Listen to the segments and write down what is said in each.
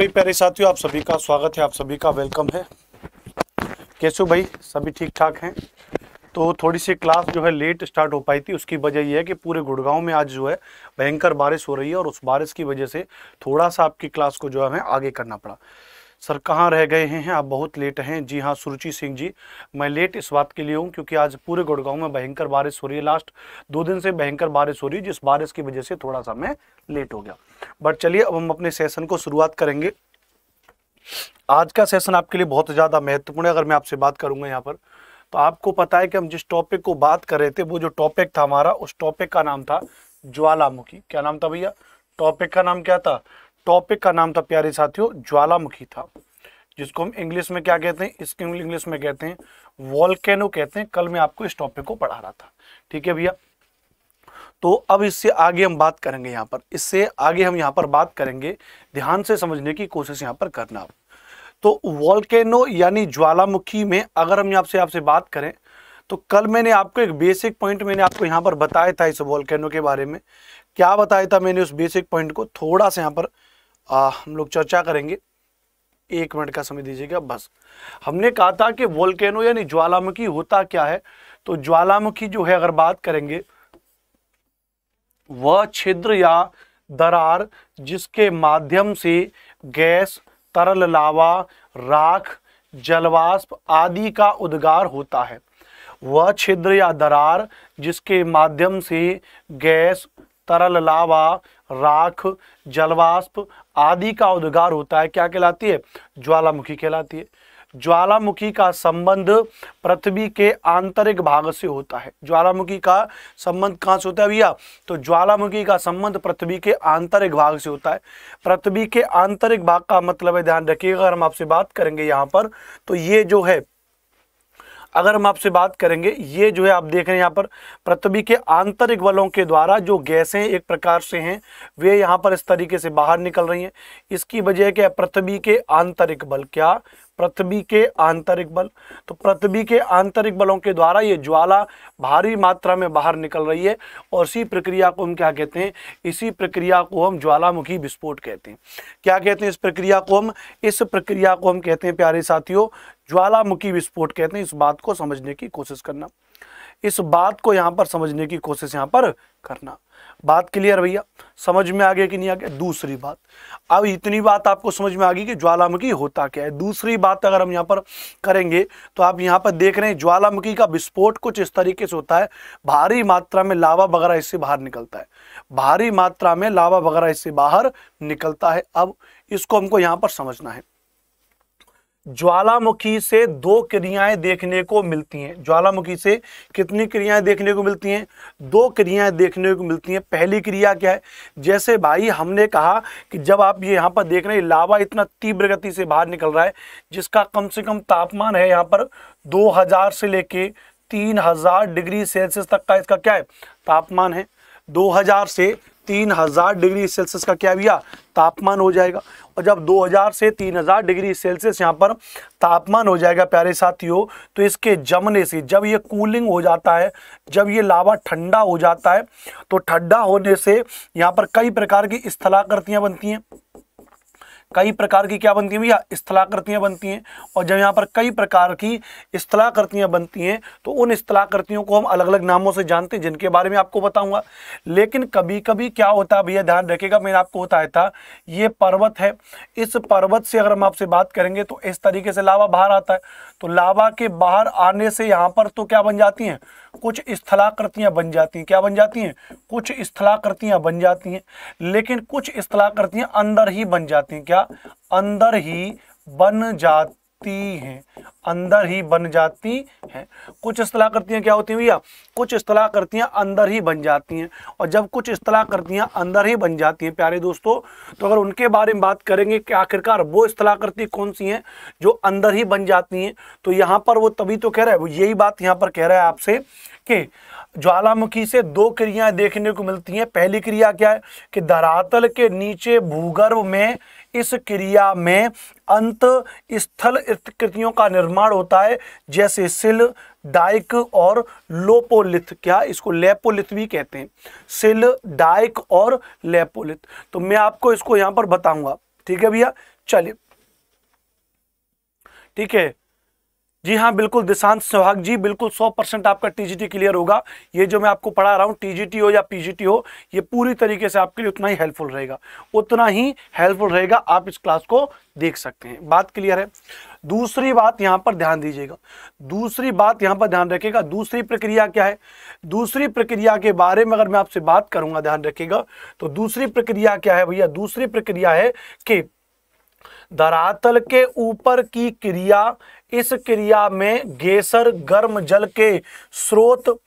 मेरे प्यारे साथियों आप सभी का स्वागत है आप सभी का वेलकम है कैसे भाई सभी ठीक ठाक हैं तो थोड़ी सी क्लास जो है लेट स्टार्ट हो पाई थी उसकी वजह यह है कि पूरे गुड़गांव में आज जो है भयंकर बारिश हो रही है और उस बारिश की वजह से थोड़ा सा आपकी क्लास को जो है आगे करना पड़ा सर कहाँ रह गए हैं आप बहुत लेट हैं जी हाँ सुरुचि सिंह जी मैं लेट इस बात के लिए हूँ क्योंकि आज पूरे गुड़गांव में भयंकर बारिश हो रही है लास्ट दो दिन से भयंकर बारिश हो रही है जिस बारिश की वजह से थोड़ा सा मैं लेट हो गया बट चलिए अब हम अपने सेशन को शुरुआत करेंगे आज का सेशन आपके लिए बहुत ज़्यादा महत्वपूर्ण है अगर मैं आपसे बात करूँगा यहाँ पर तो आपको पता है कि हम जिस टॉपिक को बात कर रहे थे वो जो टॉपिक था हमारा उस टॉपिक का नाम था ज्वालामुखी क्या नाम था भैया टॉपिक का नाम क्या था टॉपिक का नाम था प्यारे साथियों ज्वालामुखी था जिसको हम इंग्लिश में क्या कहते हैं इसके इंग्लिश में कहते हैं वॉलकैनो कहते हैं कल मैं आपको इस टॉपिक को पढ़ा रहा था ठीक है भैया तो अब इससे आगे हम बात करेंगे यहाँ पर इससे आगे हम यहाँ पर बात करेंगे ध्यान से समझने की कोशिश यहाँ पर करना तो वॉलकैनो यानी ज्वालामुखी में अगर हम आपसे आपसे बात करें तो कल मैंने आपको एक बेसिक पॉइंट मैंने आपको यहाँ पर बताया था इस वॉलकैनो के बारे में क्या बताया था मैंने उस बेसिक पॉइंट को थोड़ा सा यहाँ पर आ, हम लोग चर्चा करेंगे एक मिनट का समय दीजिएगा बस हमने कहा था कि वोल्केनो यानी ज्वालामुखी होता क्या है तो ज्वालामुखी जो है अगर बात करेंगे वह छिद्र या दरार जिसके माध्यम से गैस तरल लावा राख जलवाष्प आदि का उद्गार होता है वह छिद्र या दरार जिसके माध्यम से गैस तरल लावा राख जलवाष्प आदि का उद्गार होता है क्या कहलाती है ज्वालामुखी कहलाती है ज्वालामुखी का संबंध पृथ्वी के आंतरिक भाग से होता है ज्वालामुखी का संबंध कहाँ से होता है भैया तो ज्वालामुखी का संबंध पृथ्वी के आंतरिक भाग से होता है पृथ्वी के आंतरिक भाग का मतलब है ध्यान रखिएगा हम आपसे बात करेंगे यहाँ पर तो ये जो है अगर हम आपसे बात करेंगे ये जो है आप देख रहे हैं यहाँ पर पृथ्वी के आंतरिक बलों के द्वारा जो गैसें एक प्रकार से हैं वे यहाँ पर इस तरीके से बाहर निकल रही हैं इसकी वजह क्या है पृथ्वी के आंतरिक बल क्या पृथ्वी के आंतरिक बल तो पृथ्वी के आंतरिक बलों के द्वारा ये ज्वाला भारी मात्रा में बाहर निकल रही है और इसी प्रक्रिया को हम क्या कहते हैं इसी प्रक्रिया को हम ज्वालामुखी विस्फोट कहते हैं क्या कहते हैं इस प्रक्रिया को हम इस प्रक्रिया को हम कहते हैं प्यारे साथियों ज्वालामुखी विस्फोट कहते हैं इस बात को समझने की कोशिश करना इस बात को यहाँ पर समझने की कोशिश यहाँ पर करना बात क्लियर भैया समझ में आ गया कि नहीं आ गया दूसरी बात अब इतनी बात आपको समझ में आ गई कि ज्वालामुखी होता क्या है दूसरी बात अगर हम यहाँ पर करेंगे तो आप यहाँ पर देख रहे हैं ज्वालामुखी का विस्फोट कुछ इस तरीके से होता है भारी मात्रा में लावा वगैरह इससे बाहर निकलता है भारी मात्रा में लावा वगैरह इससे बाहर निकलता है अब इसको हमको यहाँ पर समझना है ज्वालामुखी से दो क्रियाएं देखने को मिलती हैं ज्वालामुखी से कितनी क्रियाएं देखने को मिलती हैं दो क्रियाएं देखने को मिलती हैं पहली क्रिया क्या है जैसे भाई हमने कहा कि जब आप ये यहाँ पर देख रहे हैं लावा इतना तीव्र गति से बाहर निकल रहा है जिसका कम से कम तापमान है यहाँ पर 2000 से लेके 3000 डिग्री सेल्सियस तक का इसका क्या है तापमान है हज़ार से तीन हजार डिग्री सेल्सियस का क्या भैया तापमान हो जाएगा और जब 2000 से 3000 डिग्री सेल्सियस यहाँ पर तापमान हो जाएगा प्यारे साथियों तो इसके जमने से जब ये कूलिंग हो जाता है जब ये लावा ठंडा हो जाता है तो ठंडा होने से यहाँ पर कई प्रकार की स्थलाकृतियाँ बनती हैं कई प्रकार की क्या बनती हैं भैया स्थलाकृतियाँ बनती हैं और जब यहाँ पर कई प्रकार की स्थलाकृतियाँ बनती हैं तो उन स्थलाकृतियों को हम अलग अलग नामों से जानते हैं जिनके बारे में आपको बताऊँगा लेकिन कभी कभी क्या होता है भैया ध्यान रखेगा मैंने आपको बताया था ये पर्वत है इस पर्वत से अगर हम आपसे बात करेंगे तो इस तरीके से लावा बाहर आता है तो लावा के बाहर आने से यहाँ पर तो क्या बन जाती हैं कुछ स्थलाकृतियाँ बन जाती हैं क्या बन जाती हैं कुछ स्थलाकृतियाँ बन जाती हैं लेकिन कुछ स्थलाकृतियाँ अंदर ही बन जाती हैं क्या क्या अंदर ही बन जाती हैं अंदर ही बन जाती हैं कुछ अतलाह करतियाँ क्या होती हैं भैया कुछ अतलाह करतियाँ अंदर ही बन जाती हैं और जब कुछ अतलाह करतियाँ अंदर ही बन जाती हैं प्यारे दोस्तों तो अगर उनके बारे में बात करेंगे कि आखिरकार वो अतलाह करती कौन सी हैं जो अंदर ही बन जाती हैं तो यहाँ पर वो तभी तो कह रहा है वो यही बात यहाँ पर कह रहा है आपसे कि ज्वालामुखी से दो क्रियाएं देखने को मिलती हैं पहली क्रिया क्या है कि धरातल के नीचे भूगर्भ में इस क्रिया में अंत स्थल कृतियों का निर्माण होता है जैसे सिल डाइक और लोपोलिथ क्या इसको लेपोलिथ भी कहते हैं सिल डाइक और लेपोलिथ तो मैं आपको इसको यहां पर बताऊंगा ठीक है भैया चलिए ठीक है जी हाँ बिल्कुल दिशांत सुहाग जी बिल्कुल 100 परसेंट आपका टीजीटी क्लियर होगा ये जो मैं आपको पढ़ा रहा हूँ टीजीटी हो या पीजीटी हो ये पूरी तरीके से आपके लिए उतना ही हेल्पफुल रहेगा उतना ही हेल्पफुल रहेगा आप इस क्लास को देख सकते हैं बात क्लियर है दूसरी बात यहाँ पर ध्यान दीजिएगा दूसरी बात यहाँ पर ध्यान रखिएगा दूसरी प्रक्रिया क्या है दूसरी प्रक्रिया के बारे में अगर मैं आपसे बात करूँगा ध्यान रखिएगा तो दूसरी प्रक्रिया क्या है भैया दूसरी प्रक्रिया है कि धरातल के ऊपर की क्रिया इस क्रिया में गेसर गर्म जल के स्रोत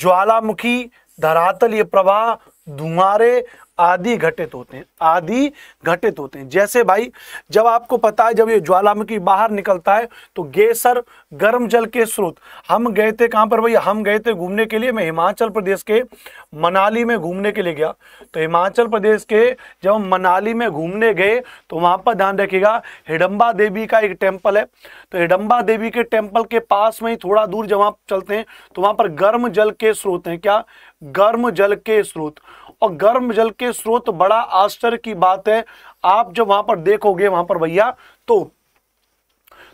ज्वालामुखी धरातलीय प्रवाह धुआरे आदि घटित होते हैं आदि घटित होते हैं जैसे भाई जब आपको पता है जब ये ज्वालामुखी बाहर निकलता है तो गेसर गर्म जल के स्रोत हम गए थे कहां पर भाई हम गए थे घूमने के लिए मैं हिमाचल प्रदेश के मनाली में घूमने के लिए गया तो हिमाचल प्रदेश के जब हम मनाली में घूमने गए तो वहां पर ध्यान रखिएगा हिडम्बा देवी का एक टेम्पल है तो हिडम्बा देवी के टेम्पल के पास में ही थोड़ा दूर जब आप चलते हैं तो वहां पर गर्म जल के स्रोत हैं क्या गर्म जल के स्रोत और गर्म जल के स्रोत बड़ा आश्चर्य की बात है आप जब वहां पर देखोगे वहां पर भैया तो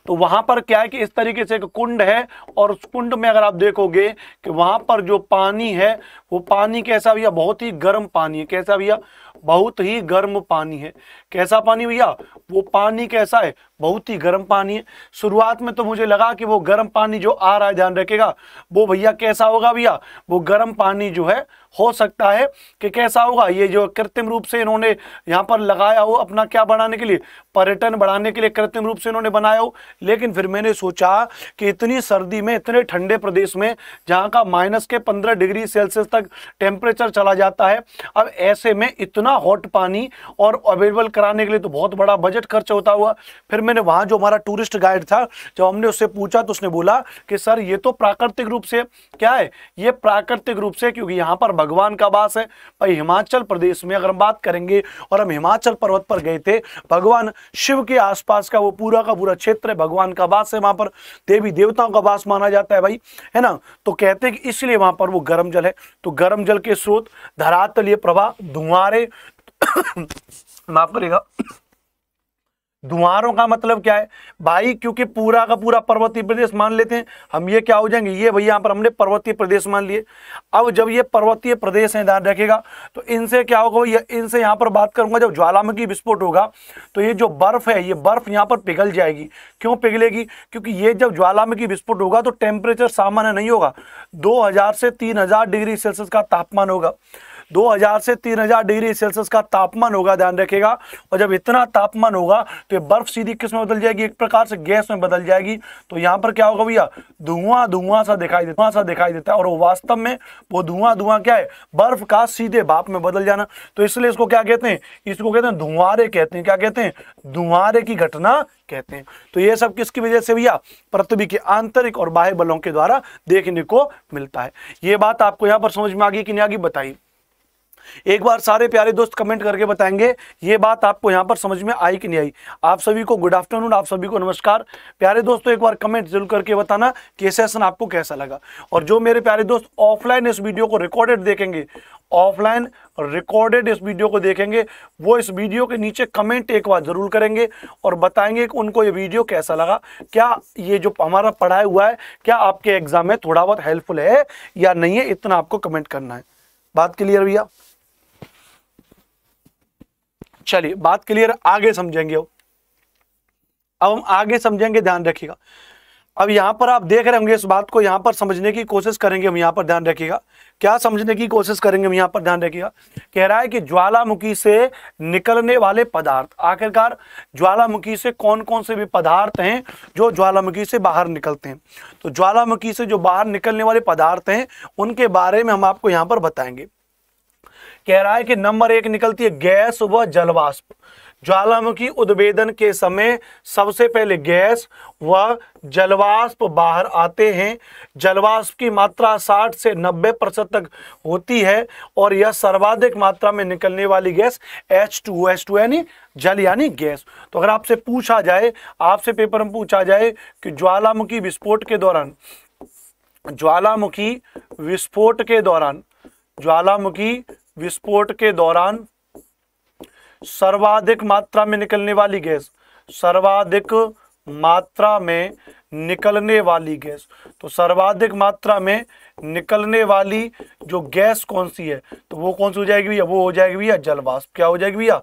तो वहां पर क्या है कि इस तरीके से एक कुंड है और उस कुंड में अगर आप देखोगे कि वहां पर जो पानी है वो पानी कैसा भैया बहुत ही गर्म पानी है कैसा भैया बहुत ही गर्म पानी है कैसा पानी भैया वो पानी कैसा है बहुत ही गर्म पानी है शुरुआत में तो मुझे लगा कि वो गर्म पानी जो आ रहा है ध्यान रखेगा वो भैया कैसा होगा भैया वो गर्म पानी जो है हो सकता है कि कैसा होगा ये जो कृत्रिम रूप से इन्होंने यहाँ पर लगाया हो अपना क्या बढ़ाने के लिए पर्यटन बढ़ाने के लिए कृत्रिम रूप से इन्होंने बनाया हो लेकिन फिर मैंने सोचा कि इतनी सर्दी में इतने ठंडे प्रदेश में जहाँ का माइनस के पंद्रह डिग्री सेल्सियस तक टेम्परेचर चला जाता है अब ऐसे में इतना हॉट पानी और अवेलेबल कराने के लिए तो बहुत बड़ा बजट खर्च होता हुआ फिर मैंने वहाँ जो हमारा टूरिस्ट गाइड था जब हमने उससे पूछा तो उसने बोला कि सर ये तो प्राकृतिक रूप से क्या है ये प्राकृतिक रूप से क्योंकि यहाँ पर भगवान का वास है भाई हिमाचल प्रदेश में अगर हम बात करेंगे और हम हिमाचल पर्वत पर गए थे भगवान शिव के आसपास का वो पूरा का पूरा क्षेत्र है भगवान का वास है वहां पर देवी देवताओं का वास माना जाता है भाई है ना तो कहते हैं कि इसलिए वहां पर वो गर्म जल है तो गर्म जल के स्रोत धरातलीय प्रवाह धुआरे माफ करेगा दुआरों का मतलब क्या है भाई क्योंकि पूरा का पूरा पर्वतीय प्रदेश मान लेते हैं हम ये क्या हो जाएंगे ये भैया यहाँ पर हमने पर्वतीय प्रदेश मान लिए अब जब ये पर्वतीय प्रदेश है ध्यान रखेगा तो इनसे क्या होगा ये इनसे यहाँ पर बात करूंगा जब ज्वालामुखी विस्फोट होगा तो ये जो बर्फ है ये बर्फ यहाँ पर पिघल जाएगी क्यों पिघलेगी क्योंकि ये जब ज्वालामुखी विस्फोट होगा तो टेम्परेचर सामान्य नहीं होगा दो से तीन डिग्री सेल्सियस का तापमान होगा 2000 से 3000 डिग्री सेल्सियस का तापमान होगा ध्यान रखेगा और जब इतना तापमान होगा तो ये बर्फ सीधी किस में बदल जाएगी एक प्रकार से गैस में बदल जाएगी तो यहाँ पर क्या होगा भैया धुआं धुआं सा दिखाई देता सा दिखाई देता है और वो वास्तव में वो धुआं धुआं क्या है बर्फ का सीधे भाप में बदल जाना तो इसलिए इसको क्या कहते हैं इसको कहते हैं धुआरे कहते हैं क्या कहते हैं धुआरे की घटना कहते हैं तो ये सब किसकी वजह से भैया पृथ्वी के आंतरिक और बाह्य बलों के द्वारा देखने को मिलता है ये बात आपको यहाँ पर समझ में आ गई कि नहीं आ गई बताइए एक बार सारे प्यारे दोस्त कमेंट करके बताएंगे ये बात आपको यहाँ पर समझ में आई कि नहीं आई आप सभी को गुड आफ्टरनून आप सभी को नमस्कार प्यारे दोस्तों एक बार कमेंट जरूर करके बताना कि सेशन आपको कैसा लगा और जो मेरे प्यारे दोस्त ऑफलाइन इस वीडियो को रिकॉर्डेड देखेंगे ऑफलाइन रिकॉर्डेड इस वीडियो को देखेंगे वो इस वीडियो के नीचे कमेंट एक बार ज़रूर करेंगे और बताएंगे कि उनको ये वीडियो कैसा लगा क्या ये जो हमारा पढ़ाया हुआ है क्या आपके एग्ज़ाम में थोड़ा बहुत हेल्पफुल है या नहीं है इतना आपको कमेंट करना है बात क्लियर भैया चलिए बात क्लियर आगे समझेंगे अब हम आगे समझेंगे ध्यान रखिएगा अब यहां पर आप देख रहे होंगे इस बात को यहां पर समझने की कोशिश करेंगे हम यहां पर ध्यान रखिएगा क्या समझने की कोशिश करेंगे हम यहाँ पर ध्यान रखिएगा कह रहा है कि ज्वालामुखी से निकलने वाले पदार्थ आखिरकार ज्वालामुखी से कौन कौन से भी पदार्थ हैं जो ज्वालामुखी से बाहर निकलते हैं तो ज्वालामुखी से जो बाहर निकलने वाले पदार्थ हैं उनके बारे में हम आपको यहाँ पर बताएंगे कह रहा है कि नंबर एक निकलती है गैस व जलवाष्प ज्वालामुखी उद्भेदन के समय सबसे पहले गैस व जलवाष्प बाहर आते हैं जलवाष्प की मात्रा 60 से 90 प्रतिशत तक होती है और यह सर्वाधिक मात्रा में निकलने वाली गैस एच टू यानी जल यानी गैस तो अगर आपसे पूछा जाए आपसे पेपर में पूछा जाए कि ज्वालामुखी विस्फोट के दौरान ज्वालामुखी विस्फोट के दौरान ज्वालामुखी विस्फोट के दौरान सर्वाधिक मात्रा में निकलने वाली गैस सर्वाधिक मात्रा में निकलने वाली गैस तो सर्वाधिक मात्रा में निकलने वाली जो गैस कौन सी है तो वो कौन सी हो जाएगी भैया वो हो जाएगी भैया जलवाष्प क्या हो जाएगी भैया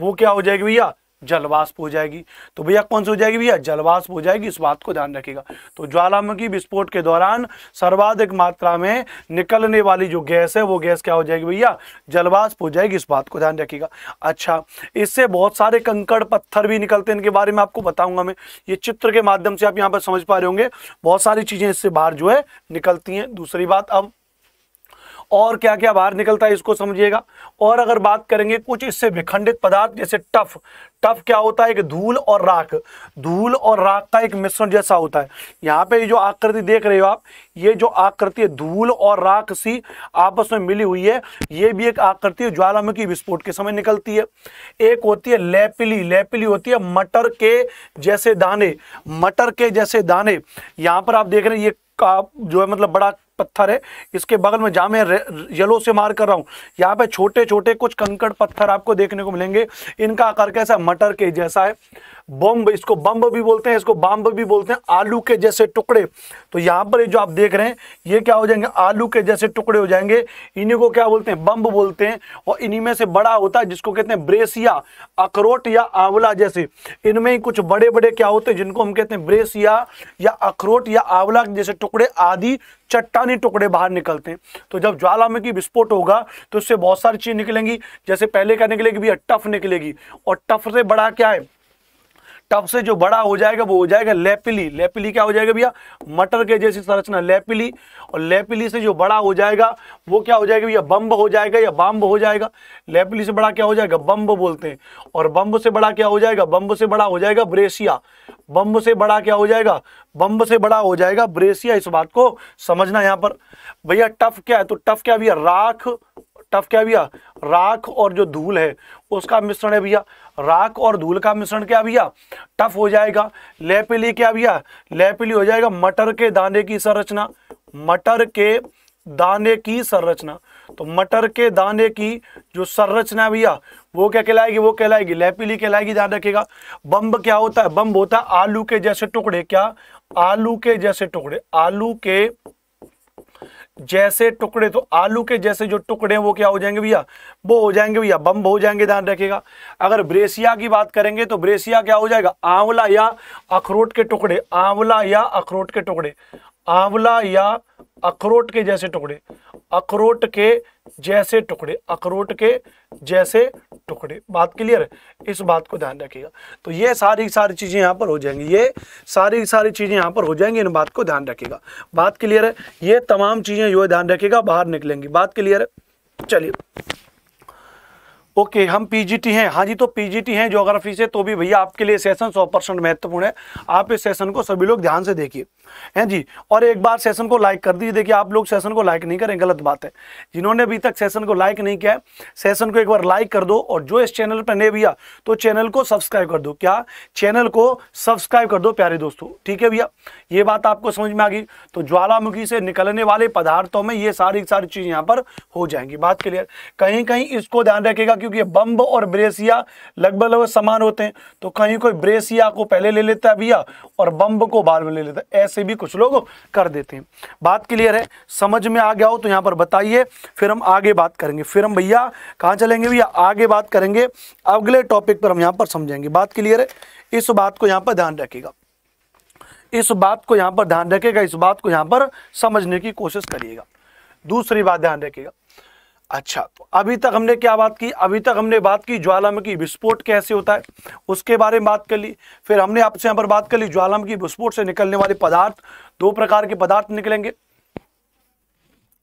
वो क्या हो जाएगी भैया जलवाष्प हो जाएगी तो भैया कौन सी हो जाएगी भैया जलवाष्प हो जाएगी इस बात को ध्यान रखिएगा तो ज्वालामुखी विस्फोट के दौरान सर्वाधिक मात्रा में निकलने वाली जो गैस है वो गैस क्या हो जाएगी भैया जलवाष्प हो जाएगी इस बात को ध्यान रखिएगा अच्छा इससे बहुत सारे कंकड़ पत्थर भी निकलते हैं इनके बारे में आपको बताऊंगा मैं ये चित्र के माध्यम से आप यहाँ पर समझ पा रहे होंगे बहुत सारी चीज़ें इससे बाहर जो है निकलती हैं दूसरी बात अब और क्या क्या बाहर निकलता है इसको समझिएगा और अगर बात करेंगे कुछ इससे विखंडित पदार्थ जैसे टफ टफ क्या होता है एक धूल और राख धूल और राख का एक मिश्रण जैसा होता है यहाँ पे जो आकृति देख रहे हो आप ये जो आकृति है धूल और राख सी आपस में मिली हुई है ये भी एक आकृति है ज्वालामुखी विस्फोट के समय निकलती है एक होती है लेपिली लेपिली होती है मटर के जैसे दाने मटर के जैसे दाने यहाँ पर आप देख रहे हैं ये का जो है मतलब बड़ा पत्थर है इसके बगल में जहाँ मैं येलो से मार कर रहा हूँ यहाँ पे छोटे छोटे कुछ कंकड़ पत्थर आपको देखने को मिलेंगे इनका आकार कैसा मटर के जैसा है बम्ब इसको बम्ब भी बोलते हैं इसको बाम्ब भी बोलते हैं आलू के जैसे टुकड़े तो यहाँ पर जो आप देख रहे हैं ये क्या हो जाएंगे आलू के जैसे टुकड़े हो जाएंगे इन्हीं को क्या बोलते हैं बम्ब बोलते हैं और इन्हीं में से बड़ा होता है जिसको कहते हैं ब्रेसिया अखरोट या आंवला जैसे इनमें ही कुछ बड़े बड़े क्या होते हैं जिनको हम कहते हैं ब्रेसिया या अखरोट या आंवला जैसे टुकड़े आदि चट्टानी टुकड़े बाहर निकलते हैं तो जब ज्वालामुखी विस्फोट होगा तो उससे बहुत सारी चीज़ निकलेंगी जैसे पहले क्या निकलेगी भैया टफ निकलेगी और टफ से बड़ा क्या है टफ से जो बड़ा हो जाएगा वो हो जाएगा लेपिली लेपिली क्या हो जाएगा भैया मटर के जैसी संरचना लेपिली और लेपिली से जो बड़ा हो जाएगा वो क्या हो जाएगा भैया बम्ब हो जाएगा या बाम्ब हो जाएगा लेपिली से बड़ा क्या हो जाएगा बम्ब बोलते हैं और बम्ब से बड़ा क्या हो जाएगा बम्ब से बड़ा हो जाएगा ब्रेसिया बम्ब से बड़ा क्या हो जाएगा बम्ब से बड़ा हो जाएगा ब्रेसिया इस बात को समझना यहाँ पर भैया टफ क्या है तो टफ क्या भैया राख टफ क्या भैया राख और जो धूल है उसका मिश्रण है भैया राख और धूल का मिश्रण क्या भैया टफ हो जाएगा लेपिली क्या भैया लेपिली हो जाएगा मटर के दाने की संरचना मटर के दाने की संरचना तो मटर के दाने की जो संरचना भैया वो क्या कहलाएगी वो कहलाएगी लेपिली कहलाएगी ध्यान रखेगा बम्ब क्या होता है बम्ब होता है आलू के जैसे टुकड़े क्या आलू के जैसे टुकड़े आलू के जैसे टुकड़े तो आलू के जैसे जो टुकड़े हैं वो क्या हो जाएंगे भैया वो हो जाएंगे भैया बम्ब हो जाएंगे ध्यान रखेगा अगर ब्रेसिया की बात करेंगे तो ब्रेसिया क्या हो जाएगा आंवला या अखरोट के टुकड़े आंवला या अखरोट के टुकड़े आंवला या अखरोट के जैसे टुकड़े अखरोट के जैसे टुकड़े अखरोट के जैसे टुकड़े बात क्लियर है इस बात को ध्यान रखिएगा तो ये सारी सारी चीज़ें यहाँ पर हो जाएंगी ये सारी सारी चीज़ें यहाँ पर हो जाएंगी इन बात को ध्यान रखिएगा बात क्लियर है ये तमाम चीज़ें जो ध्यान रखिएगा बाहर निकलेंगी बात क्लियर है चलिए ओके हम पीजीटी हैं हाँ जी तो पीजीटी हैं ज्योग्राफी से तो भी भैया आपके लिए सेशन सौ परसेंट महत्वपूर्ण है आप इस सेशन को सभी लोग ध्यान से देखिए हैं जी और एक बार सेशन को लाइक कर दीजिए देखिए आप लोग सेशन को लाइक नहीं करें गलत बात है जिन्होंने अभी तक सेशन को लाइक नहीं किया है सेशन को एक बार लाइक कर दो और जो इस चैनल पर नहीं भैया तो चैनल को सब्सक्राइब कर दो क्या चैनल को सब्सक्राइब कर दो प्यारे दोस्तों ठीक है भैया ये बात आपको समझ में आ गई तो ज्वालामुखी से निकलने वाले पदार्थों में ये सारी सारी चीज़ यहाँ पर हो जाएंगी बात क्लियर कहीं कहीं इसको ध्यान रखेगा कि क्योंकि बम्ब और ब्रेसिया लगभग लगभग समान होते हैं तो कहीं कोई ब्रेसिया को पहले ले लेता है भैया और बम्ब को बाद में ले लेता है ऐसे भी कुछ लोग कर देते हैं बात क्लियर है समझ में आ गया हो तो यहाँ पर बताइए फिर हम आगे बात करेंगे फिर हम भैया कहाँ चलेंगे भैया आगे बात करेंगे अगले टॉपिक पर हम यहाँ पर समझेंगे बात क्लियर है इस बात को यहाँ पर ध्यान रखेगा इस बात को यहाँ पर ध्यान रखेगा इस बात को यहाँ पर समझने की कोशिश करिएगा दूसरी बात ध्यान रखिएगा अच्छा तो अभी तक हमने क्या बात की अभी तक हमने बात की ज्वालामुखी विस्फोट कैसे होता है उसके बारे में बात कर ली फिर हमने आपसे यहां पर बात कर ली ज्वालामुखी विस्फोट से निकलने वाले पदार्थ दो प्रकार के पदार्थ निकलेंगे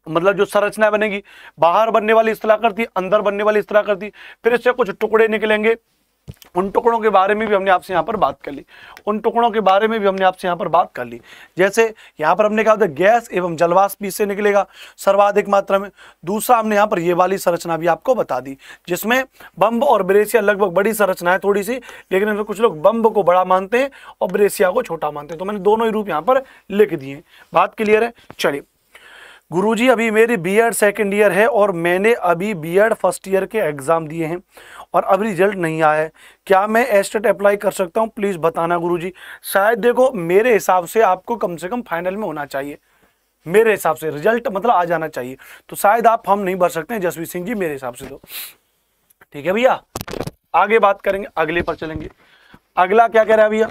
मतलब जो संरचना बनेगी बाहर बनने वाली स्थलाकृति अंदर बनने वाली स्थलाकृति फिर इससे कुछ टुकड़े निकलेंगे उन टुकड़ों के बारे में भी हमने आपसे यहाँ पर बात कर ली उन टुकड़ों के बारे में भी हमने आपसे यहाँ पर बात कर ली जैसे यहाँ पर हमने कहा था गैस एवं जलवाष्प इससे निकलेगा सर्वाधिक मात्रा में दूसरा हमने यहाँ पर ये वाली संरचना भी आपको बता दी जिसमें बम्ब और ब्रेसिया लगभग बड़ी संरचना है थोड़ी सी लेकिन इनमें कुछ लोग बम्ब को बड़ा मानते हैं और ब्रेसिया को छोटा मानते हैं तो मैंने दोनों ही रूप यहाँ पर लिख दिए बात क्लियर है चलिए गुरुजी अभी मेरी बीएड सेकंड ईयर है और मैंने अभी बीएड फर्स्ट ईयर के एग्ज़ाम दिए हैं और अभी रिजल्ट नहीं आया है क्या मैं एस्टेट अप्लाई e कर सकता हूँ प्लीज़ बताना गुरुजी शायद देखो मेरे हिसाब से आपको कम से कम फाइनल में होना चाहिए मेरे हिसाब से रिजल्ट मतलब आ जाना चाहिए तो शायद आप हम नहीं भर सकते हैं जसवीर सिंह जी मेरे हिसाब से तो ठीक है भैया आगे बात करेंगे अगले पर चलेंगे अगला क्या कह रहा है भैया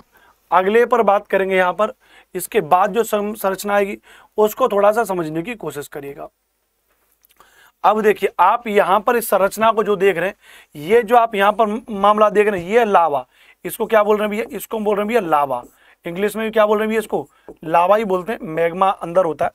अगले पर बात करेंगे यहाँ पर इसके बाद जो संरचना आएगी उसको थोड़ा सा समझने की कोशिश करिएगा अब देखिए आप यहां पर इस संरचना को जो देख रहे हैं ये जो आप यहां पर मामला देख रहे हैं ये लावा इसको क्या बोल रहे हैं भैया इसको बोल रहे हैं भैया लावा इंग्लिश में भी क्या बोल रहे हैं भैया इसको लावा ही बोलते हैं मैग्मा अंदर होता है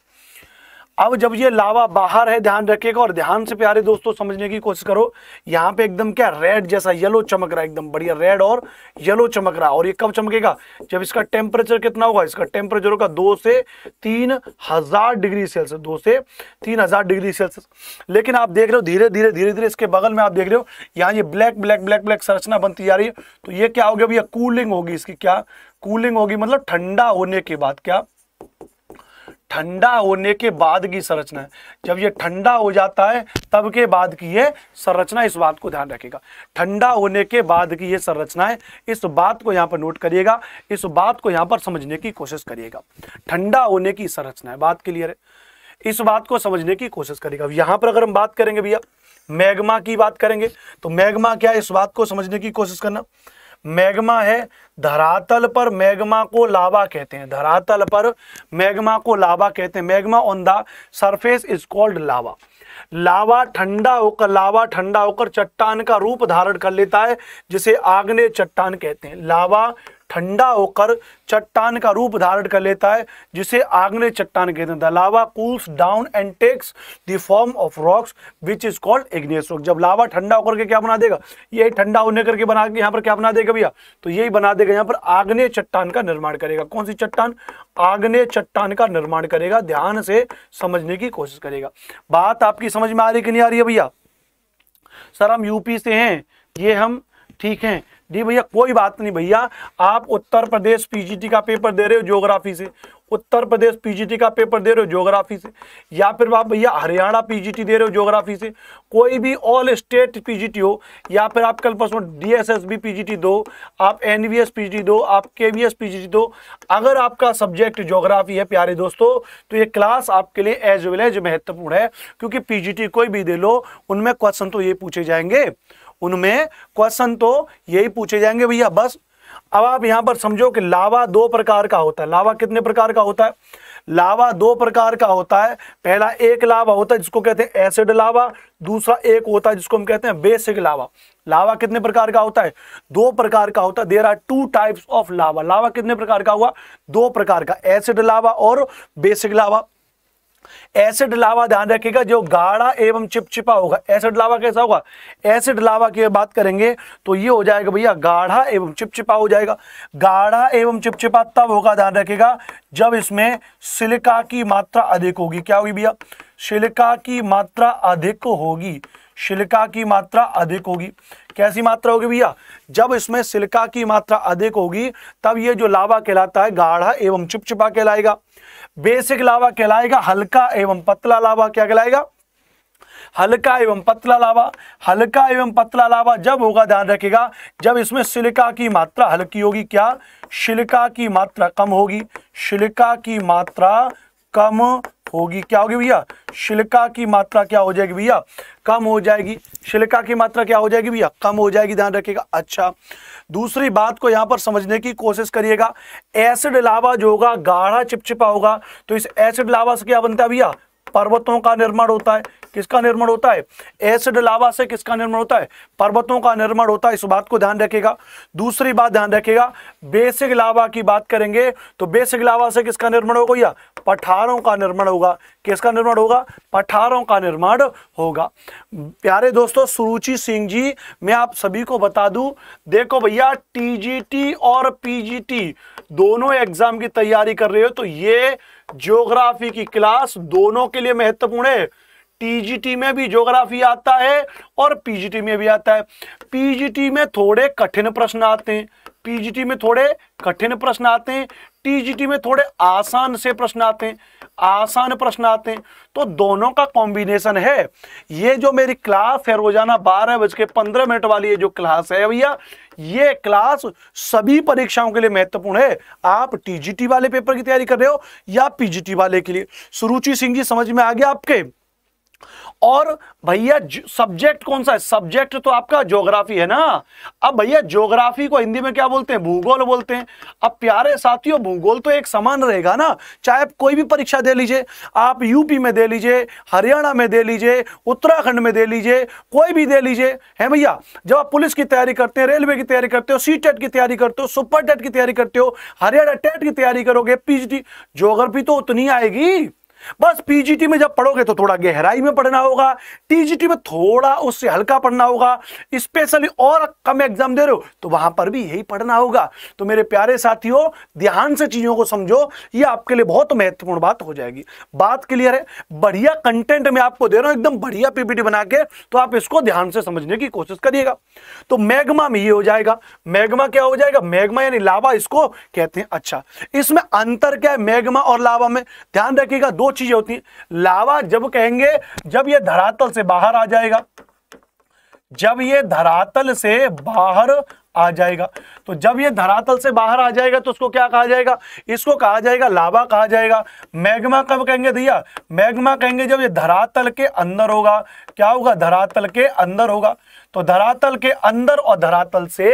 अब जब ये लावा बाहर है ध्यान रखिएगा और ध्यान से प्यारे दोस्तों समझने की कोशिश करो यहाँ पे एकदम क्या रेड जैसा येलो चमक रहा है एकदम बढ़िया रेड और येलो चमक रहा है और ये कब चमकेगा जब इसका टेम्परेचर कितना होगा इसका टेम्परेचर होगा दो से तीन हजार डिग्री सेल्सियस दो से तीन हजार डिग्री सेल्सियस लेकिन आप देख रहे हो धीरे धीरे धीरे धीरे इसके बगल में आप देख रहे हो यहाँ ये ब्लैक ब्लैक ब्लैक ब्लैक संरचना बनती जा रही है तो ये क्या होगी भैया कूलिंग होगी इसकी क्या कूलिंग होगी मतलब ठंडा होने के बाद क्या ठंडा होने के बाद की संरचना है जब ये ठंडा हो जाता है तब के बाद की ये संरचना इस बात को ध्यान रखिएगा ठंडा होने के बाद की ये संरचना है इस बात को यहाँ पर नोट करिएगा इस बात को यहाँ पर समझने की कोशिश करिएगा ठंडा होने की संरचना है बात क्लियर है इस बात को समझने की कोशिश करिएगा यहाँ पर अगर हम बात करेंगे भैया मैग्मा की बात करेंगे तो मैग्मा क्या है इस बात को समझने की कोशिश करना मैग्मा है धरातल पर मैग्मा को लावा कहते हैं धरातल पर मैग्मा को लावा कहते हैं magma on the surface is called lava lava ठंडा होकर लावा ठंडा होकर चट्टान का रूप धारण कर लेता है जिसे आग्नेय चट्टान कहते हैं लावा ठंडा होकर चट्टान का रूप धारण कर लेता है जिसे आग्नेय चट्टान कहते हैं the lava cools down and takes the form of rocks which is called igneous rock जब लावा ठंडा होकर के क्या बना देगा ये ठंडा होने करके बना के यहाँ पर क्या बना देगा भैया तो यही बना देगा यहाँ पर आग्नेय चट्टान का निर्माण करेगा कौन सी चट्टान आग्नेय चट्टान का निर्माण करेगा ध्यान से समझने की कोशिश करेगा बात आपकी समझ में आ रही कि नहीं आ रही है भैया सर हम यूपी से हैं ये हम ठीक हैं जी भैया कोई बात नहीं भैया आप उत्तर प्रदेश पीजीटी का पेपर दे रहे हो ज्योग्राफी से उत्तर प्रदेश पीजीटी का पेपर दे रहे हो ज्योग्राफी से या फिर आप भैया हरियाणा पीजीटी दे रहे हो ज्योग्राफी से कोई भी ऑल स्टेट पीजीटी हो या फिर आप कल परसों डीएसएसबी पीजीटी दो आप एनवीएस पीजीटी दो आप केवीएस पीजीटी दो अगर आपका सब्जेक्ट ज्योग्राफी है प्यारे दोस्तों तो ये क्लास आपके लिए एज वेल एज महत्वपूर्ण है क्योंकि पीजीटी कोई भी दे लो उनमें क्वेश्चन तो ये पूछे जाएंगे उनमें क्वेश्चन तो यही पूछे जाएंगे भैया बस अब आप यहां पर समझो कि लावा दो प्रकार का होता है लावा कितने प्रकार का होता है लावा दो प्रकार का होता है पहला एक लावा होता है जिसको कहते हैं एसिड लावा दूसरा एक होता है जिसको हम कहते हैं बेसिक लावा लावा कितने प्रकार का होता है दो प्रकार का होता है there are two types of lava lava कितने प्रकार का हुआ दो प्रकार का एसिड लावा और बेसिक लावा एसिड लावा ध्यान रखिएगा जो गाढ़ा एवं चिपचिपा होगा एसिड लावा कैसा होगा एसिड लावा की बात करेंगे तो ये हो जाएगा भैया गाढ़ा एवं चिपचिपा हो जाएगा गाढ़ा एवं चिपचिपा तब होगा ध्यान रखिएगा जब इसमें सिलिका की मात्रा अधिक होगी क्या होगी भैया सिलिका की मात्रा अधिक होगी सिलिका की मात्रा अधिक होगी कैसी मात्रा होगी भैया जब इसमें सिलिका की मात्रा अधिक होगी तब ये जो लावा कहलाता है गाढ़ा एवं चिपचिपा कहलाएगा बेसिक लावा कहलाएगा हल्का एवं पतला लावा क्या कहलाएगा हल्का एवं पतला लावा हल्का एवं पतला लावा जब होगा ध्यान रखेगा जब इसमें सिलिका की मात्रा हल्की होगी क्या सिलिका की मात्रा कम होगी सिलिका की मात्रा कम होगी क्या होगी भैया शिलका की मात्रा क्या हो जाएगी भैया कम हो जाएगी शिलका की मात्रा क्या हो जाएगी भैया कम हो जाएगी ध्यान रखिएगा अच्छा दूसरी बात को यहां पर समझने की कोशिश करिएगा एसिड लावा जो होगा गाढ़ा चिपचिपा होगा तो इस एसिड लावा से क्या बनता है भैया पर्वतों का निर्माण होता है किसका निर्माण होता है एसिड लावा से किसका निर्माण होता है पर्वतों का निर्माण होता है इस बात को ध्यान रखेगा दूसरी बात ध्यान रखेगा बेसिक लावा की बात करेंगे तो बेसिक लावा से किसका निर्माण होगा या पठारों का निर्माण होगा किसका निर्माण होगा पठारों का निर्माण होगा प्यारे दोस्तों सुरुचि सिंह जी मैं आप सभी को बता दू देखो भैया टीजीटी और पीजीटी दोनों एग्जाम की तैयारी कर रहे हो तो ये ज्योग्राफी की क्लास दोनों के लिए महत्वपूर्ण है टीजीटी में भी ज्योग्राफी आता है और पीजीटी में भी आता है पीजीटी में थोड़े कठिन प्रश्न आते हैं पीजीटी में थोड़े कठिन प्रश्न आते हैं टीजीटी में थोड़े आसान से प्रश्न आते हैं आसान प्रश्न आते हैं तो दोनों का कॉम्बिनेशन है ये जो मेरी क्लास है रोजाना बारह बज के पंद्रह मिनट वाली ये जो क्लास है भैया ये क्लास सभी परीक्षाओं के लिए महत्वपूर्ण है आप टीजीटी वाले पेपर की तैयारी कर रहे हो या पीजीटी वाले के लिए सुरुचि सिंह जी समझ में आ गया आपके और भैया सब्जेक्ट कौन सा है सब्जेक्ट तो आपका ज्योग्राफी है ना अब भैया ज्योग्राफी को हिंदी में क्या बोलते हैं भूगोल बोलते हैं अब प्यारे साथियों भूगोल तो एक समान रहेगा ना चाहे आप कोई भी परीक्षा दे लीजिए आप यूपी में दे लीजिए हरियाणा में दे लीजिए उत्तराखंड में दे लीजिए कोई भी दे लीजिए है भैया जब आप पुलिस की तैयारी करते हैं रेलवे की तैयारी करते हो सी टेट e की तैयारी करते हो सुपर टेट e की तैयारी करते हो हरियाणा टेट e की तैयारी करोगे पीएचडी ज्योग्राफी तो उतनी आएगी बस पीजीटी में जब पढ़ोगे तो थोड़ा गहराई में पढ़ना होगा टीजीटी में थोड़ा उससे हल्का पढ़ना होगा स्पेशली और कम एग्जाम दे रहे हो तो वहां पर भी यही पढ़ना होगा तो मेरे प्यारे साथियों ध्यान से चीजों को समझो ये आपके लिए बहुत महत्वपूर्ण बात हो जाएगी बात क्लियर है बढ़िया कंटेंट में आपको दे रहा हूं एकदम बढ़िया पीपीटी बना के तो आप इसको ध्यान से समझने की कोशिश करिएगा तो मैग्मा में ये हो जाएगा मैग्मा क्या हो जाएगा मैग्मा यानी लावा इसको कहते हैं अच्छा इसमें अंतर क्या है मैग्मा और लावा में ध्यान रखिएगा दो चीजें होती हैं लावा जब कहेंगे जब यह धरातल से बाहर आ जाएगा जब यह धरातल से बाहर आ जाएगा तो जब यह धरातल से बाहर आ जाएगा तो उसको क्या कहा जाएगा इसको कहा जाएगा लावा कहा जाएगा मैग्मा कब कहेंगे भैया मैग्मा कहेंगे जब यह धरातल के अंदर होगा क्या होगा धरातल के अंदर होगा तो धरातल के अंदर और धरातल से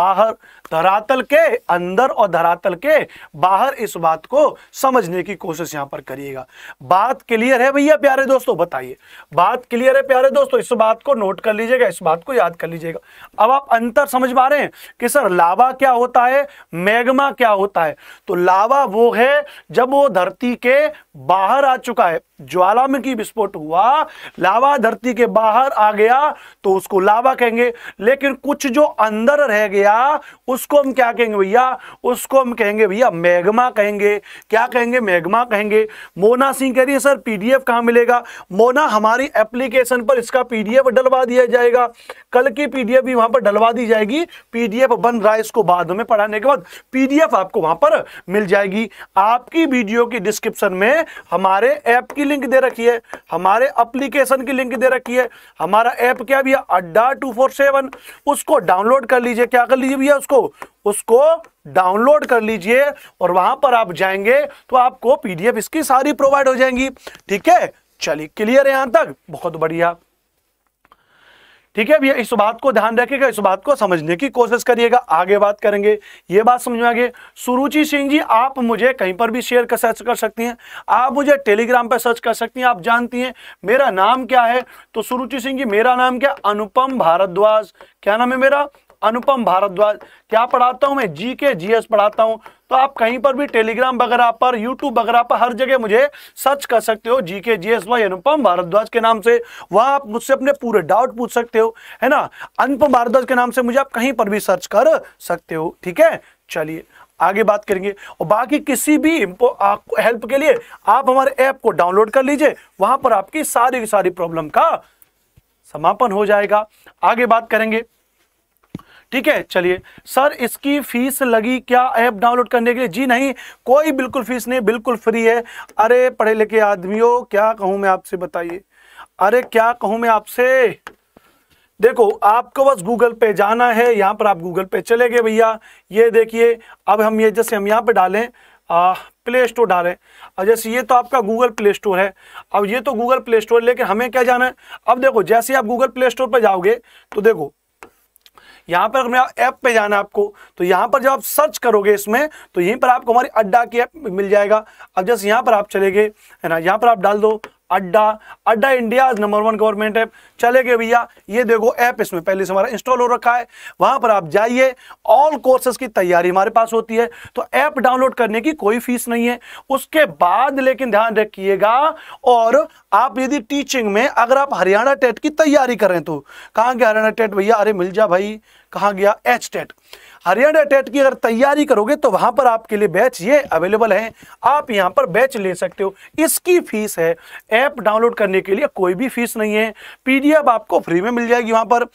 बाहर धरातल के अंदर और धरातल के बाहर इस बात को समझने की कोशिश यहां पर करिएगा बात क्लियर है भैया प्यारे दोस्तों बताइए बात क्लियर है प्यारे दोस्तों इस बात को नोट कर लीजिएगा इस बात को याद कर लीजिएगा अब आप अंतर समझ पा रहे हैं कि सर लावा क्या होता है मैग्मा क्या होता है तो लावा वो है जब वो धरती के बाहर आ चुका है ज्वालामुखी विस्फोट हुआ लावा धरती के बाहर आ गया तो उसको लावा कहेंगे लेकिन कुछ जो अंदर रह गया उस उसको हम क्या कहेंगे भैया उसको हम कहेंगे भैया मैग्मा कहेंगे क्या कहेंगे मैग्मा कहेंगे मोना सिंह कह रही है सर पीडीएफ कहाँ मिलेगा मोना हमारी एप्लीकेशन पर इसका पीडीएफ डलवा दिया जाएगा कल की पीडीएफ भी वहां पर डलवा दी जाएगी पीडीएफ बन रहा है इसको बाद में पढ़ाने के बाद पीडीएफ आपको वहां पर मिल जाएगी आपकी वीडियो की डिस्क्रिप्शन में हमारे ऐप की लिंक दे रखी है हमारे अप्लीकेशन की लिंक दे रखी है हमारा ऐप क्या भैया अड्डा टू फोर सेवन उसको डाउनलोड कर लीजिए क्या कर लीजिए भैया उसको उसको डाउनलोड कर लीजिए और वहां पर आप जाएंगे तो आपको पीडीएफ इसकी सारी प्रोवाइड हो जाएंगी ठीक है चलिए क्लियर है यहां तक बहुत बढ़िया ठीक है भैया इस बात को ध्यान रखिएगा इस बात को समझने की कोशिश करिएगा आगे बात करेंगे ये बात समझ में आगे सुरुचि सिंह जी आप मुझे कहीं पर भी शेयर कर सर्च कर सकती हैं आप मुझे टेलीग्राम पर सर्च कर सकती हैं आप जानती हैं मेरा नाम क्या है तो सुरुचि सिंह जी मेरा नाम क्या अनुपम भारद्वाज क्या नाम है मेरा अनुपम भारद्वाज क्या पढ़ाता हूँ मैं जी के जी एस पढ़ाता हूँ तो आप कहीं पर भी टेलीग्राम वगैरह पर यूट्यूब वगैरह पर हर जगह मुझे सर्च कर सकते हो G K G S Y Anupam Bhardwaj के नाम से वहाँ आप मुझसे अपने पूरे डाउट पूछ सकते हो है ना अनुपम भारद्वाज के नाम से मुझे आप कहीं पर भी सर्च कर सकते हो ठीक है चलिए आगे बात करेंगे और बाकी किसी भी हेल्प के लिए आप हमारे ऐप को डाउनलोड कर लीजिए वहां पर आपकी सारी की सारी प्रॉब्लम का समापन हो जाएगा आगे बात करेंगे ठीक है चलिए सर इसकी फीस लगी क्या ऐप डाउनलोड करने के लिए जी नहीं कोई बिल्कुल फीस नहीं बिल्कुल फ्री है अरे पढ़े लिखे आदमियों क्या कहूँ मैं आपसे बताइए अरे क्या कहूँ मैं आपसे देखो आपको बस गूगल पे जाना है यहाँ पर आप गूगल पे चले गए भैया ये देखिए अब हम ये जैसे हम यहाँ पे डालें आ, प्ले स्टोर डालें और जैसे ये तो आपका गूगल प्ले स्टोर है अब ये तो गूगल प्ले स्टोर लेके हमें क्या जाना है अब देखो जैसे आप गूगल प्ले स्टोर पर जाओगे तो देखो यहां पर हमें ऐप पे जाना आपको तो यहां पर जब आप सर्च करोगे इसमें तो यहीं पर आपको हमारी अड्डा की ऐप मिल जाएगा अब जैसे यहां पर आप चले गए है ना यहां पर आप डाल दो Adda Adda India number one government app चले गए भैया ये देखो ऐप इसमें पहले से हमारा इंस्टॉल हो रखा है वहां पर आप जाइए ऑल कोर्सेज की तैयारी हमारे पास होती है तो ऐप डाउनलोड करने की कोई फीस नहीं है उसके बाद लेकिन ध्यान रखिएगा और आप यदि टीचिंग में अगर आप हरियाणा टेट की तैयारी करें तो कहाँ गया हरियाणा टेट भैया अरे मिल जा भाई कहाँ गया एच टेट हरियाणा टेट की अगर तैयारी करोगे तो वहां पर आपके लिए बैच ये अवेलेबल है आप यहाँ पर बैच ले सकते हो इसकी फीस है ऐप डाउनलोड करने के लिए कोई भी फीस नहीं है पीडीएफ आपको फ्री में मिल जाएगी वहां पर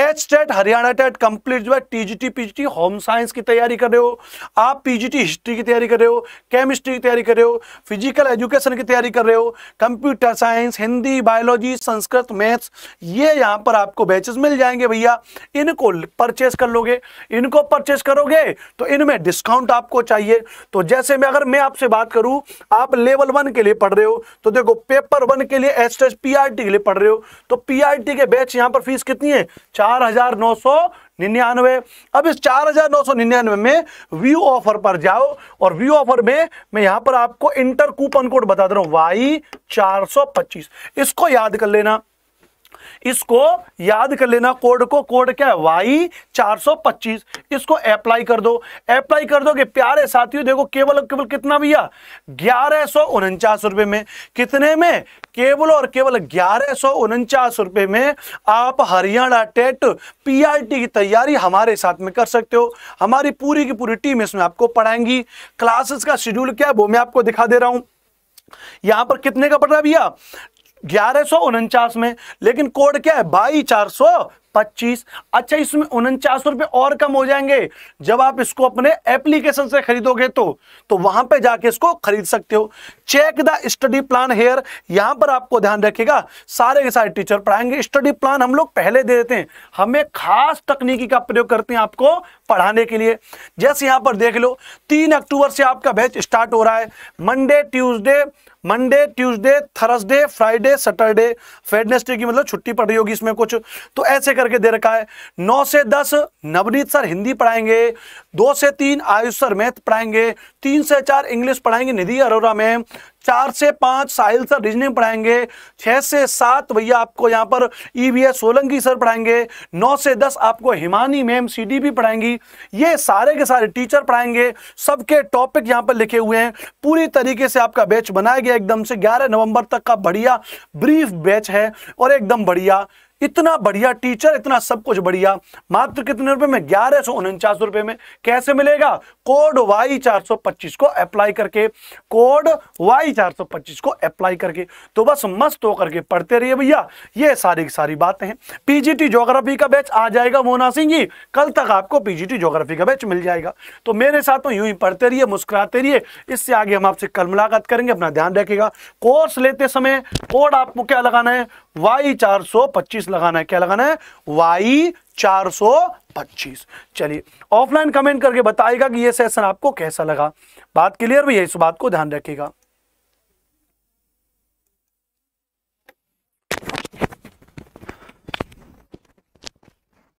H TET Haryana TET complete जो है टीजीटी पीजीटी होम साइंस की तैयारी कर रहे हो आप पीजीटी हिस्ट्री की तैयारी कर रहे हो केमिस्ट्री की तैयारी कर रहे हो फिजिकल एजुकेशन की तैयारी कर रहे हो computer science Hindi biology Sanskrit maths ये यहाँ पर आपको बैचेस मिल जाएंगे भैया इनको परचेस कर लोगे इनको पर परचेस करोगे तो इनमें डिस्काउंट आपको चाहिए तो जैसे मैं अगर मैं आपसे बात करूं आप लेवल वन के लिए पढ़ रहे हो तो देखो पेपर वन के लिए एस एस के लिए पढ़ रहे हो तो पी के बैच यहां पर फीस कितनी है चार हजार नौ सौ निन्यानवे अब इस चार हजार नौ सौ निन्यानवे में व्यू ऑफर पर जाओ और व्यू ऑफर में मैं यहां पर आपको इंटर कूपन कोड बता दे रहा हूं वाई चार सौ पच्चीस इसको याद कर लेना इसको याद कर लेना कोड को कोड क्या है वाई चार सौ पच्चीस इसको अप्लाई कर दो अप्लाई कर दो कि प्यारे साथियों देखो केवल केवल कितना भैया ग्यारह सौ उनचास रुपए में कितने में केवल और केवल ग्यारह सौ उनचास रुपए में आप हरियाणा टेट पीआरटी की तैयारी हमारे साथ में कर सकते हो हमारी पूरी की पूरी टीम इसमें आपको पढ़ाएंगी क्लासेस का शेड्यूल क्या है वो मैं आपको दिखा दे रहा हूं यहां पर कितने का पड़ रहा है भैया ग्यारह में लेकिन कोड क्या है बाई चार पच्चीस अच्छा इसमें उनचास रुपए और कम हो जाएंगे जब आप इसको अपने एप्लीकेशन से खरीदोगे तो तो वहां पे जाके इसको खरीद सकते हो check the study plan here यहां पर आपको ध्यान रखिएगा सारे के सारे टीचर पढ़ाएंगे स्टडी प्लान हम लोग पहले दे देते हैं हमें खास तकनीकी का प्रयोग करते हैं आपको पढ़ाने के लिए जैसे यहां पर देख लो तीन अक्टूबर से आपका बैच स्टार्ट हो रहा है Monday Tuesday Monday Tuesday Thursday Friday Saturday Wednesday की मतलब छुट्टी पड़ रही होगी इसमें कुछ तो ऐसे करके दे रखा है नौ से दस नवनीत सर हिंदी पढ़ाएंगे दो से तीन आयुष सर मैथ पढ़ाएंगे तीन से चार इंग्लिश पढ़ाएंगे निधि अरोरा मैम चार से पांच साहिल सर रीजनिंग पढ़ाएंगे छह से सात भैया आपको यहाँ पर ईवीएस e सोलंकी सर पढ़ाएंगे नौ से दस आपको हिमानी मैम भी पढ़ाएंगी ये सारे के सारे टीचर पढ़ाएंगे सबके टॉपिक यहाँ पर लिखे हुए हैं पूरी तरीके से आपका बैच बनाया गया एकदम से ग्यारह नवंबर तक का बढ़िया ब्रीफ बैच है और एकदम बढ़िया इतना बढ़िया टीचर इतना सब कुछ बढ़िया मात्र कितने रुपए में ग्यारह सौ उनचास रुपए में कैसे मिलेगा कोड वाई चार सौ पच्चीस को अप्लाई करके कोड वाई चार सौ पच्चीस को अप्लाई करके तो बस मस्त होकर के पढ़ते रहिए भैया ये सारी की सारी बातें हैं पीजीटी जोग्राफी का बैच आ जाएगा मोना सिंह जी कल तक आपको पीजीटी जोग्राफी का बैच मिल जाएगा तो मेरे साथ में यूं ही पढ़ते रहिए मुस्कुराते रहिए इससे आगे हम आपसे कल मुलाकात करेंगे अपना ध्यान रखेगा कोर्स लेते समय कोड आपको क्या लगाना है वाई चार सौ पच्चीस लगाना है क्या लगाना है वाई 425 चलिए ऑफलाइन कमेंट करके बताएगा कि ये सेशन आपको कैसा लगा बात क्लियर भी है इस बात को ध्यान रखिएगा